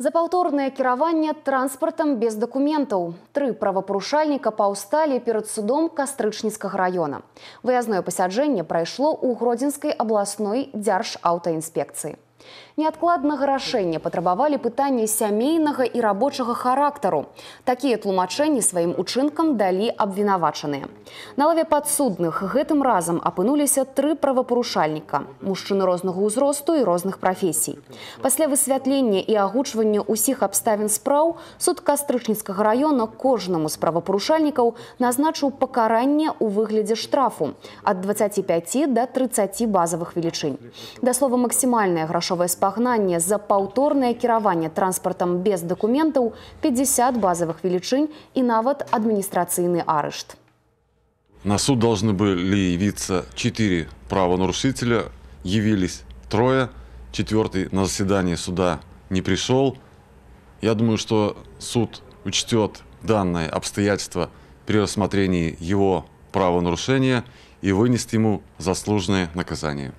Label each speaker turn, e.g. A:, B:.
A: За паўторнае кіраванне транспартам без документов три правапарушальніка паўсталі перед судом кастрычніцкага раёна. Выязное пасяджэнне прайшло ў гродзенскай абласной дзяржаўтаінспекцыі неадкладнага рашэння потребовали пытанні семейного и рабочего характеру. Такие тлумачэнні своим учынкам дали абвінавачаныя. На лаве падсудных гэтым разом апынуліся три правопорушальника, мужчины рознага возраста и разных профессий. После высвятлення и агучвання усих обставин спраў суд кастрычніцкага района каждому з правапарушальнікаў назначыў пакаранне ў выглядзе штрафу ад 25 до 30 базовых величин. До слова максімальная грашовая спа пагнання за паўторнае кіраванне транспартам без дакументаў 50 базавых велічынь і нават адміністрацыйны арышт.
B: На суд должны были явиться четыре правонарушителя, явились трое, четвертый на заседание суда не пришел. Я думаю, что суд учтет данное обстоятельство при рассмотрении его правонарушения и вынест ему заслуженное наказание.